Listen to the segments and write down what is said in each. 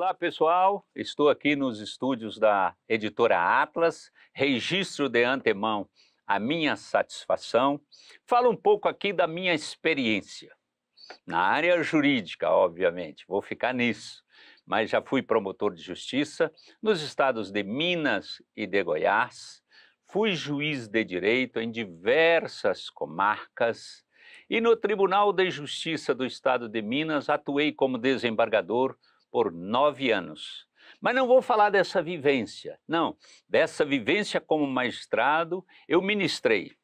Olá, pessoal. Estou aqui nos estúdios da editora Atlas. Registro de antemão a minha satisfação. Falo um pouco aqui da minha experiência. Na área jurídica, obviamente, vou ficar nisso, mas já fui promotor de justiça nos estados de Minas e de Goiás, fui juiz de direito em diversas comarcas e no Tribunal de Justiça do Estado de Minas atuei como desembargador por nove anos. Mas não vou falar dessa vivência, não. Dessa vivência como magistrado, eu ministrei,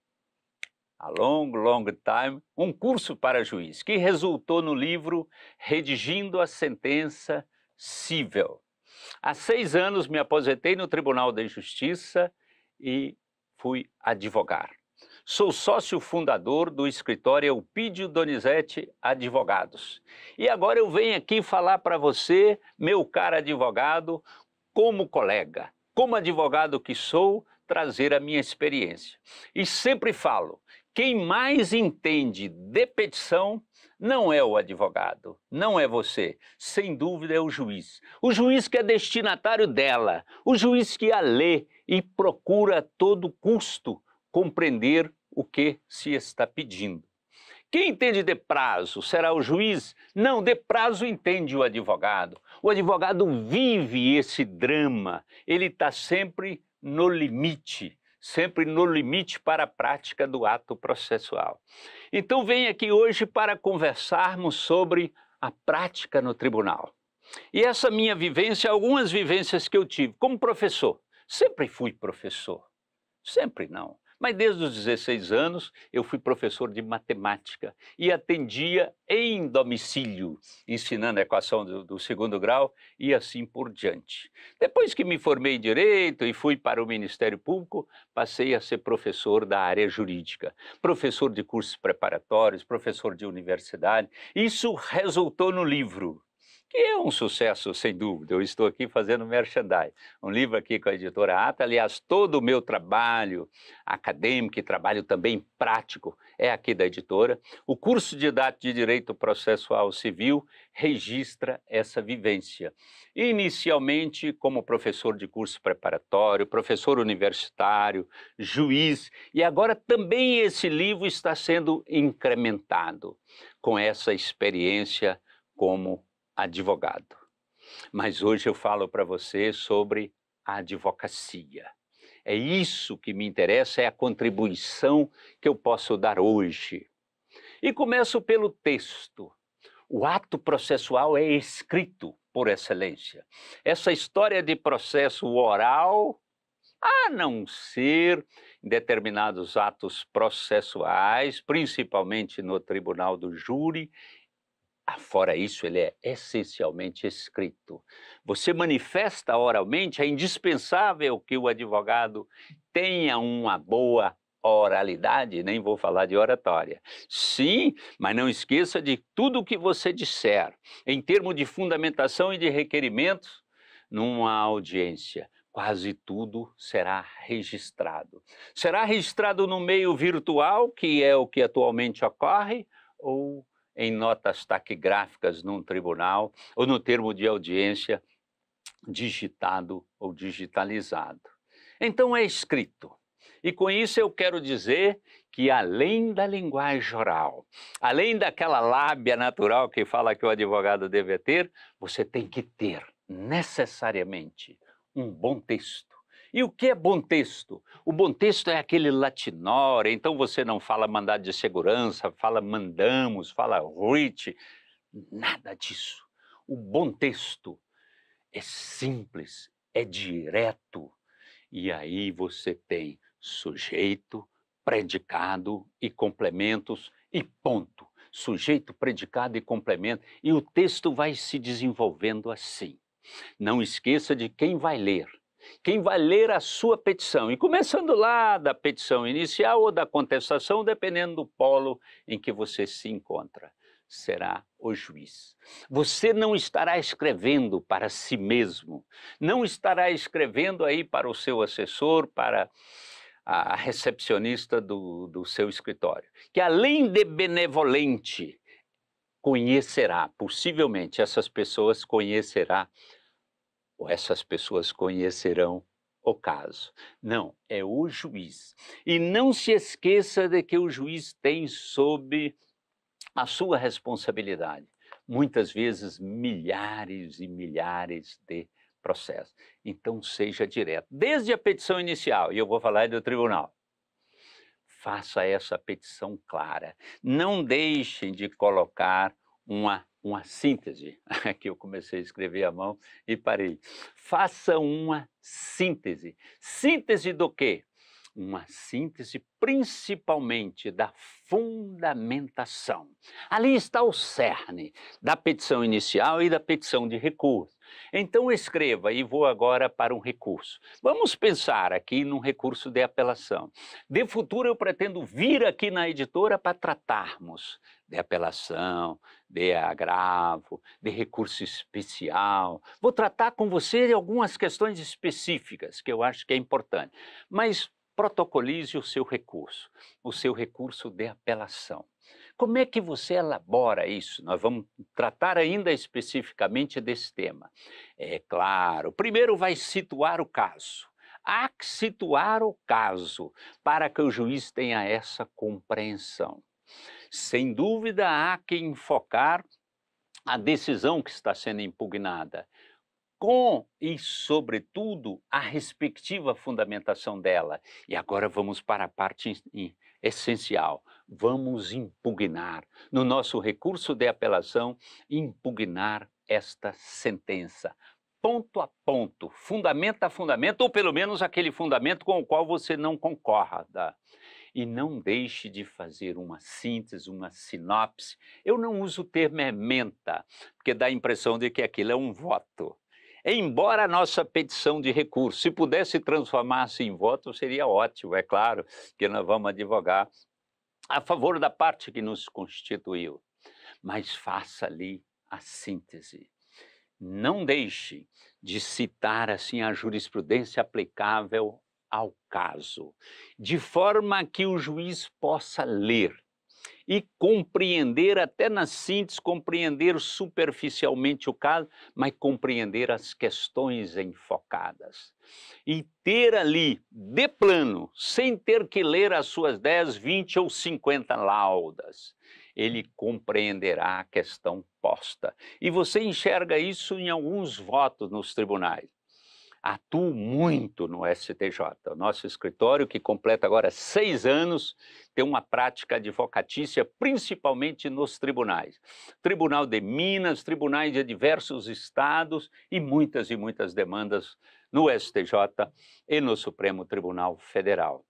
a long, long time, um curso para juiz, que resultou no livro Redigindo a Sentença Cível. Há seis anos me aposentei no Tribunal de Justiça e fui advogar. Sou sócio fundador do escritório Eupídio Donizete Advogados. E agora eu venho aqui falar para você, meu caro advogado, como colega, como advogado que sou, trazer a minha experiência. E sempre falo, quem mais entende de petição não é o advogado, não é você, sem dúvida é o juiz. O juiz que é destinatário dela, o juiz que a lê e procura a todo custo compreender o que se está pedindo. Quem entende de prazo será o juiz? Não, de prazo entende o advogado. O advogado vive esse drama, ele está sempre no limite, sempre no limite para a prática do ato processual. Então, venho aqui hoje para conversarmos sobre a prática no tribunal. E essa minha vivência, algumas vivências que eu tive como professor. Sempre fui professor, sempre não. Mas desde os 16 anos eu fui professor de matemática e atendia em domicílio, ensinando a equação do, do, segundo grau e assim por diante. Depois que me formei em direito e fui para o Ministério Público, passei a ser professor da área jurídica, professor de cursos preparatórios, professor de universidade. Isso resultou no livro que é um sucesso, sem dúvida. Eu estou aqui fazendo merchandising. Um livro aqui com a editora Ata. Aliás, todo o meu trabalho acadêmico e trabalho também prático é aqui da editora. O curso didático de Direito Processual Civil registra essa vivência. Inicialmente, como professor de curso preparatório, professor universitário, juiz, e agora também esse livro está sendo incrementado com essa experiência como advogado. Mas hoje eu falo para você sobre a advocacia. É isso que me interessa, é a contribuição que eu posso dar hoje. E começo pelo texto. O ato processual é escrito por excelência. Essa história de processo oral, a não ser em determinados atos processuais, principalmente no tribunal do júri, ah, fora isso, ele é essencialmente escrito. Você manifesta oralmente, é indispensável que o advogado tenha uma boa oralidade, nem vou falar de oratória. Sim, mas não esqueça de tudo o que você disser, em termos de fundamentação e de requerimentos, numa audiência. Quase tudo será registrado. Será registrado no meio virtual, que é o que atualmente ocorre, ou em notas taquigráficas num tribunal ou no termo de audiência digitado ou digitalizado. Então é escrito. E com isso eu quero dizer que além da linguagem oral, além daquela lábia natural que fala que o advogado deve ter, você tem que ter necessariamente um bom texto e o que é bom texto? O bom texto é aquele latinório, então você não fala mandado de segurança, fala mandamos, fala ruite, nada disso. O bom texto é simples, é direto. E aí você tem sujeito, predicado e complementos e ponto. Sujeito, predicado e complemento. E o texto vai se desenvolvendo assim. Não esqueça de quem vai ler quem vai ler a sua petição. E começando lá da petição inicial ou da contestação, dependendo do polo em que você se encontra, será o juiz. Você não estará escrevendo para si mesmo, não estará escrevendo aí para o seu assessor, para a recepcionista do, do seu escritório, que além de benevolente, conhecerá, possivelmente essas pessoas conhecerá ou essas pessoas conhecerão o caso. Não, é o juiz. E não se esqueça de que o juiz tem sob a sua responsabilidade, muitas vezes milhares e milhares de processos. Então seja direto, desde a petição inicial, e eu vou falar do tribunal. Faça essa petição clara. Não deixem de colocar uma uma síntese que eu comecei a escrever à mão e parei. Faça uma síntese. Síntese do quê? Uma síntese principalmente da fundamentação. Ali está o cerne da petição inicial e da petição de recurso. Então escreva, e vou agora para um recurso. Vamos pensar aqui num recurso de apelação. De futuro eu pretendo vir aqui na editora para tratarmos de apelação, de agravo, de recurso especial. Vou tratar com você de algumas questões específicas que eu acho que é importante. Mas protocolize o seu recurso, o seu recurso de apelação. Como é que você elabora isso? Nós vamos tratar ainda especificamente desse tema. É claro, primeiro vai situar o caso. Há que situar o caso para que o juiz tenha essa compreensão. Sem dúvida, há que enfocar a decisão que está sendo impugnada, com e, sobretudo, a respectiva fundamentação dela. E agora vamos para a parte essencial vamos impugnar, no nosso recurso de apelação, impugnar esta sentença. Ponto a ponto, fundamento a fundamento, ou pelo menos aquele fundamento com o qual você não concorda. E não deixe de fazer uma síntese, uma sinopse. Eu não uso o termo ementa, é porque dá a impressão de que aquilo é um voto. Embora a nossa petição de recurso, se pudesse transformar-se em voto, seria ótimo, é claro, que nós vamos advogar a favor da parte que nos constituiu, mas faça ali a síntese. Não deixe de citar assim a jurisprudência aplicável ao caso, de forma que o juiz possa ler e compreender, até na síntese, compreender superficialmente o caso, mas compreender as questões enfocadas. E ter ali, de plano, sem ter que ler as suas 10, 20 ou 50 laudas, ele compreenderá a questão posta. E você enxerga isso em alguns votos nos tribunais atuo muito no STJ. O nosso escritório, que completa agora seis anos, tem uma prática advocatícia principalmente nos tribunais. Tribunal de Minas, tribunais de diversos estados e muitas e muitas demandas no STJ e no Supremo Tribunal Federal.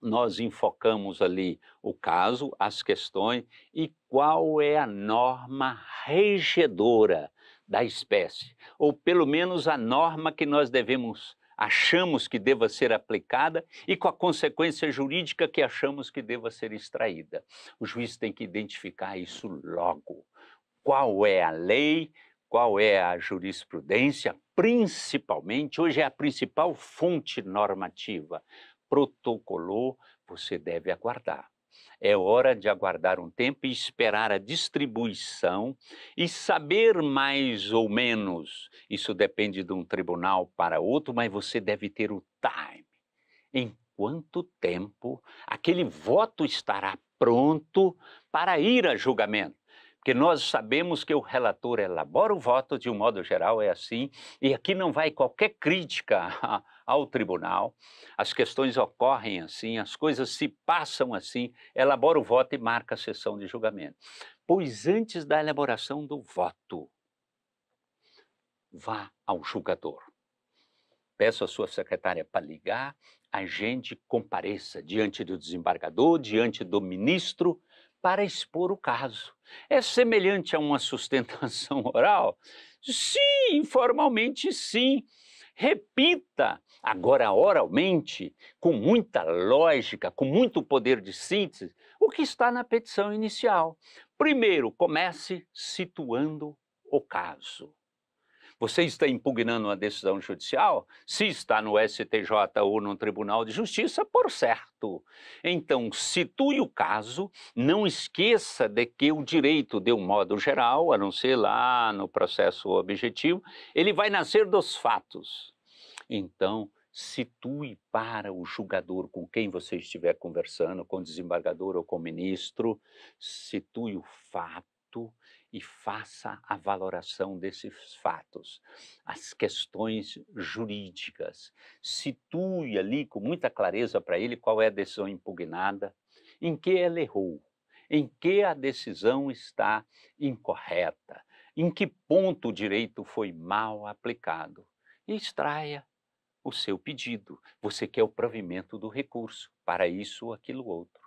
Nós enfocamos ali o caso, as questões e qual é a norma regedora da espécie, ou pelo menos a norma que nós devemos achamos que deva ser aplicada e com a consequência jurídica que achamos que deva ser extraída. O juiz tem que identificar isso logo. Qual é a lei? Qual é a jurisprudência? Principalmente, hoje é a principal fonte normativa. Protocolou, você deve aguardar. É hora de aguardar um tempo e esperar a distribuição e saber mais ou menos. Isso depende de um tribunal para outro, mas você deve ter o time. Em quanto tempo aquele voto estará pronto para ir a julgamento? que nós sabemos que o relator elabora o voto, de um modo geral é assim, e aqui não vai qualquer crítica ao tribunal, as questões ocorrem assim, as coisas se passam assim, elabora o voto e marca a sessão de julgamento. Pois antes da elaboração do voto, vá ao julgador. Peço à sua secretária para ligar, a gente compareça diante do desembargador, diante do ministro, para expor o caso. É semelhante a uma sustentação oral? Sim, informalmente sim. Repita, agora oralmente, com muita lógica, com muito poder de síntese, o que está na petição inicial. Primeiro, comece situando o caso. Você está impugnando uma decisão judicial? Se está no STJ ou no Tribunal de Justiça, por certo. Então, situe o caso, não esqueça de que o direito, de um modo geral, a não ser lá no processo objetivo, ele vai nascer dos fatos. Então, situe para o julgador com quem você estiver conversando, com o desembargador ou com o ministro, situe o fato e faça a valoração desses fatos, as questões jurídicas. Situe ali com muita clareza para ele qual é a decisão impugnada, em que ela errou, em que a decisão está incorreta, em que ponto o direito foi mal aplicado. E extraia o seu pedido. Você quer o provimento do recurso para isso ou aquilo outro.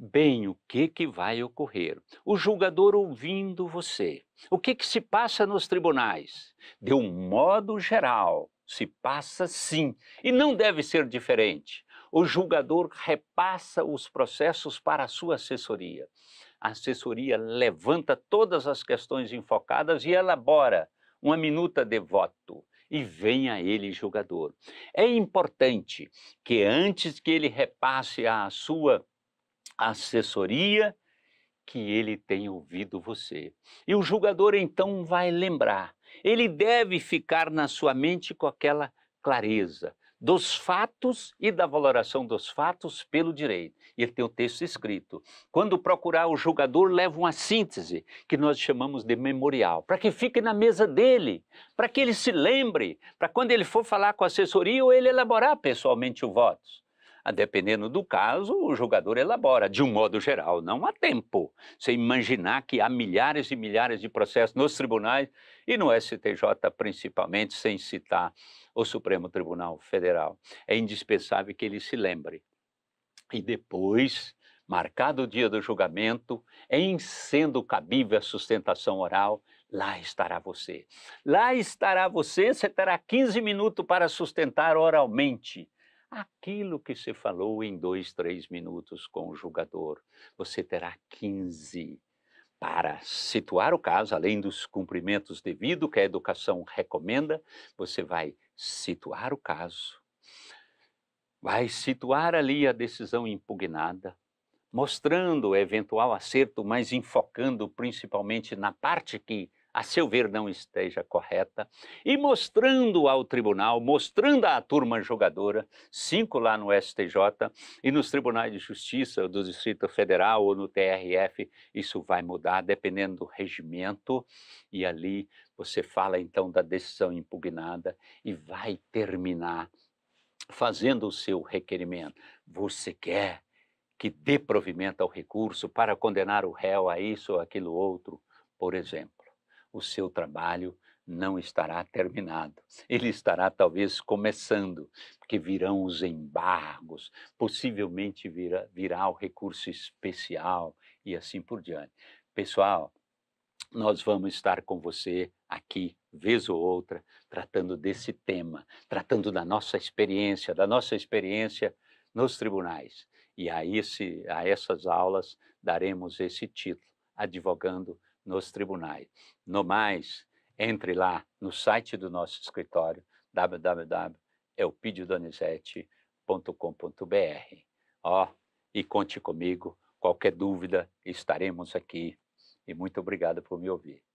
Bem, o que, que vai ocorrer? O julgador ouvindo você. O que, que se passa nos tribunais? De um modo geral, se passa sim, e não deve ser diferente. O julgador repassa os processos para a sua assessoria. A assessoria levanta todas as questões enfocadas e elabora uma minuta de voto e venha ele julgador. É importante que antes que ele repasse a sua assessoria que ele tem ouvido você. E o julgador então vai lembrar. Ele deve ficar na sua mente com aquela clareza dos fatos e da valoração dos fatos pelo direito. E ele tem o texto escrito. Quando procurar o julgador, leva uma síntese, que nós chamamos de memorial, para que fique na mesa dele, para que ele se lembre, para quando ele for falar com a assessoria ou ele elaborar pessoalmente o voto. Ah, dependendo do caso, o julgador elabora. De um modo geral, não há tempo. Você imaginar que há milhares e milhares de processos nos tribunais e no STJ, principalmente, sem citar o Supremo Tribunal Federal. É indispensável que ele se lembre. E depois, marcado o dia do julgamento, em sendo cabível a sustentação oral, lá estará você. Lá estará você, você terá 15 minutos para sustentar oralmente aquilo que se falou em dois, três minutos com o julgador. Você terá 15 para situar o caso, além dos cumprimentos devidos que a educação recomenda, você vai situar o caso, vai situar ali a decisão impugnada, mostrando o eventual acerto, mas enfocando principalmente na parte que a seu ver, não esteja correta, e mostrando ao tribunal, mostrando à turma jogadora, cinco lá no STJ e nos tribunais de justiça do Distrito Federal ou no TRF, isso vai mudar dependendo do regimento, e ali você fala então da decisão impugnada e vai terminar fazendo o seu requerimento. Você quer que dê provimento ao recurso para condenar o réu a isso ou aquilo outro, por exemplo o seu trabalho não estará terminado. Ele estará talvez começando, porque virão os embargos, possivelmente virá, virá o recurso especial e assim por diante. Pessoal, nós vamos estar com você aqui, vez ou outra, tratando desse tema, tratando da nossa experiência, da nossa experiência nos tribunais. E a, esse, a essas aulas daremos esse título, Advogando nos tribunais. No mais, entre lá no site do nosso escritório, www.elpidiodonizete.com.br. Ó, oh, e conte comigo, qualquer dúvida, estaremos aqui. E muito obrigado por me ouvir.